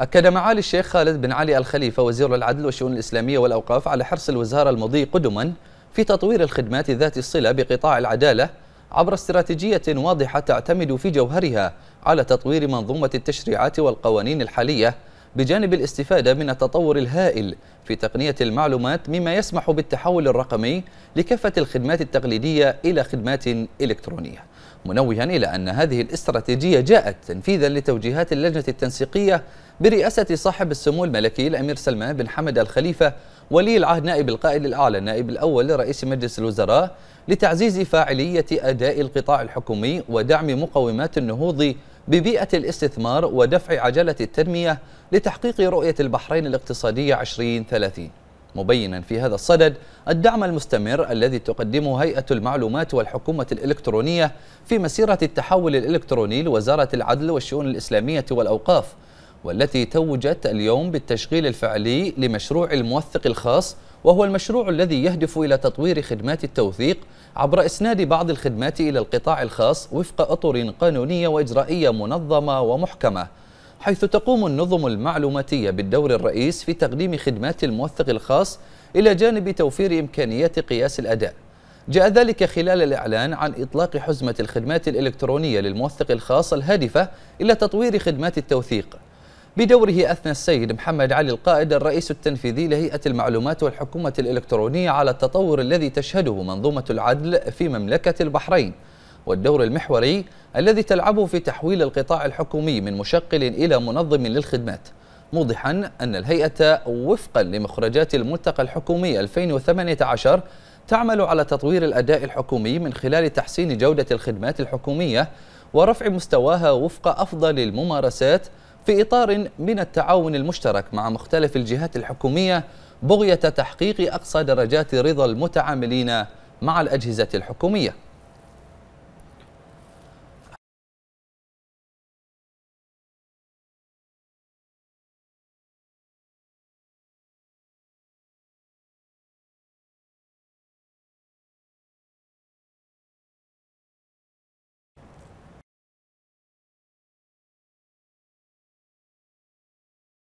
أكد معالي الشيخ خالد بن علي الخليفة وزير العدل والشؤون الإسلامية والأوقاف على حرص الوزارة المضي قدما في تطوير الخدمات ذات الصلة بقطاع العدالة عبر استراتيجية واضحة تعتمد في جوهرها على تطوير منظومة التشريعات والقوانين الحالية بجانب الاستفادة من التطور الهائل في تقنية المعلومات مما يسمح بالتحول الرقمي لكافة الخدمات التقليدية إلى خدمات إلكترونية منوها إلى أن هذه الاستراتيجية جاءت تنفيذا لتوجيهات اللجنة التنسيقية برئاسة صاحب السمو الملكي الأمير سلمان بن حمد الخليفة ولي العهد نائب القائد الأعلى النائب الأول لرئيس مجلس الوزراء لتعزيز فاعلية أداء القطاع الحكومي ودعم مقومات النهوض ببيئة الاستثمار ودفع عجلة التنمية لتحقيق رؤية البحرين الاقتصادية 2030 مبينا في هذا الصدد الدعم المستمر الذي تقدمه هيئة المعلومات والحكومة الإلكترونية في مسيرة التحول الإلكتروني لوزارة العدل والشؤون الإسلامية والأوقاف والتي توجت اليوم بالتشغيل الفعلي لمشروع الموثق الخاص وهو المشروع الذي يهدف إلى تطوير خدمات التوثيق عبر إسناد بعض الخدمات إلى القطاع الخاص وفق أطر قانونية وإجرائية منظمة ومحكمة حيث تقوم النظم المعلوماتية بالدور الرئيس في تقديم خدمات الموثق الخاص إلى جانب توفير إمكانيات قياس الأداء جاء ذلك خلال الإعلان عن إطلاق حزمة الخدمات الإلكترونية للموثق الخاص الهادفة إلى تطوير خدمات التوثيق بدوره أثنى السيد محمد علي القائد الرئيس التنفيذي لهيئة المعلومات والحكومة الإلكترونية على التطور الذي تشهده منظومة العدل في مملكة البحرين والدور المحوري الذي تلعبه في تحويل القطاع الحكومي من مشقل إلى منظم للخدمات موضحا أن الهيئة وفقا لمخرجات الملتقى الحكومي 2018 تعمل على تطوير الأداء الحكومي من خلال تحسين جودة الخدمات الحكومية ورفع مستواها وفق أفضل الممارسات في إطار من التعاون المشترك مع مختلف الجهات الحكومية بغية تحقيق أقصى درجات رضا المتعاملين مع الأجهزة الحكومية